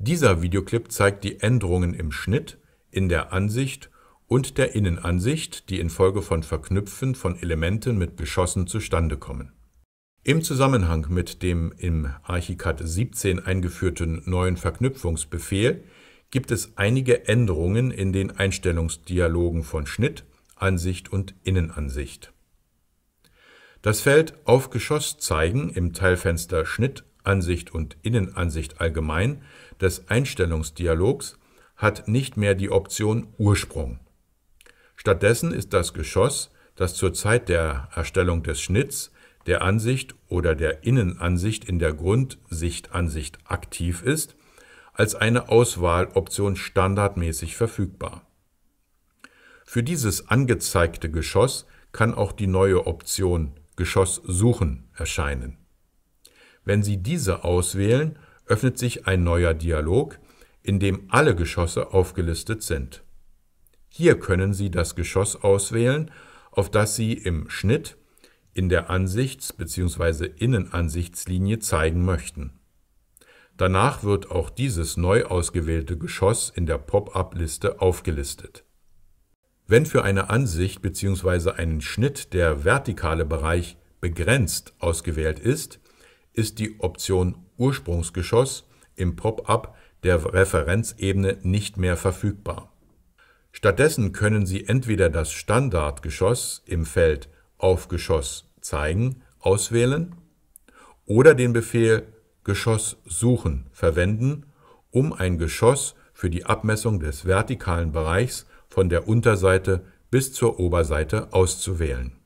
Dieser Videoclip zeigt die Änderungen im Schnitt, in der Ansicht und der Innenansicht, die infolge von Verknüpfen von Elementen mit Geschossen zustande kommen. Im Zusammenhang mit dem im Archicad 17 eingeführten neuen Verknüpfungsbefehl gibt es einige Änderungen in den Einstellungsdialogen von Schnitt, Ansicht und Innenansicht. Das Feld auf Geschoss zeigen im Teilfenster Schnitt Außenansicht und Innenansicht allgemein des Einstellungsdialogs hat nicht mehr die Option Ursprung. Stattdessen ist das Geschoss, das zur Zeit der Erstellung des Schnitts, der Ansicht oder der Innenansicht in der Grundsichtansicht aktiv ist, als eine Auswahloption standardmäßig verfügbar. Für dieses angezeigte Geschoss kann auch die neue Option Geschoss suchen erscheinen. Wenn Sie diese auswählen, öffnet sich ein neuer Dialog, in dem alle Geschosse aufgelistet sind. Hier können Sie das Geschoss auswählen, auf das Sie im Schnitt in der Ansichts- bzw. Innenansichtslinie zeigen möchten. Danach wird auch dieses neu ausgewählte Geschoss in der Pop-up-Liste aufgelistet. Wenn für eine Ansicht bzw. einen Schnitt der vertikale Bereich begrenzt ausgewählt ist, ist die Option Ursprungsgeschoss im Pop-up der Referenzebene nicht mehr verfügbar. Stattdessen können Sie entweder das Standardgeschoss im Feld Aufgeschoss zeigen auswählen oder den Befehl Geschoss suchen verwenden, um ein Geschoss für die Abmessung des vertikalen Bereichs von der Unterseite bis zur Oberseite auszuwählen.